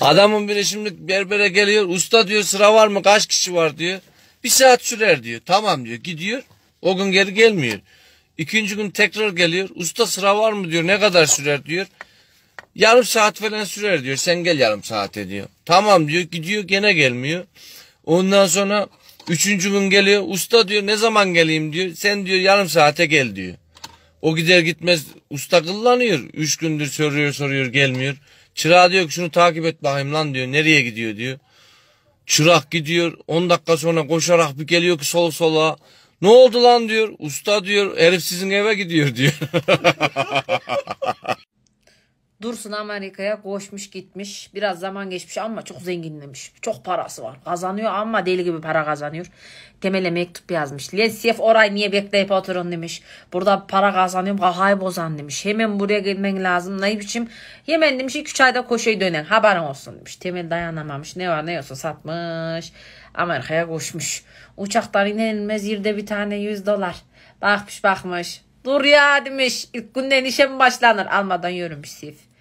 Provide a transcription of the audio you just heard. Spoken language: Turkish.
Adamın biri şimdi berbere geliyor. Usta diyor sıra var mı? Kaç kişi var diyor. Bir saat sürer diyor. Tamam diyor. Gidiyor. O gün geri gelmiyor. İkinci gün tekrar geliyor. Usta sıra var mı diyor. Ne kadar sürer diyor. Yarım saat falan sürer diyor. Sen gel yarım saat ediyor. Tamam diyor. Gidiyor gene gelmiyor. Ondan sonra üçüncü gün geliyor. Usta diyor ne zaman geleyim diyor. Sen diyor yarım saate gel diyor. O gider gitmez usta kıllanıyor. Üç gündür soruyor soruyor gelmiyor. Çırak diyor ki şunu takip et bakayım lan diyor. Nereye gidiyor diyor. Çırak gidiyor. 10 dakika sonra koşarak bir geliyor ki sol sola. Ne oldu lan diyor. Usta diyor. Herif sizin eve gidiyor diyor. Dursun Amerika'ya koşmuş gitmiş. Biraz zaman geçmiş ama çok zenginlemiş. Çok parası var. Kazanıyor ama deli gibi para kazanıyor. Temel'e mektup yazmış. Lensiyef orayı niye bekleyip oturun demiş. Burada para kazanıyorum kafayı bozan demiş. Hemen buraya gelmen lazım. Ne biçim? Hemen demiş 2-3 ayda koşuyu dönen. Haberin olsun demiş. Temel dayanamamış. Ne var ne yoksa satmış. Amerika'ya koşmuş. Uçaktan inilmez yerde bir tane 100 dolar. Bakmış bakmış. Dur ya demiş. İlk günden işe mi başlanır? Almadan yürümüş Sif.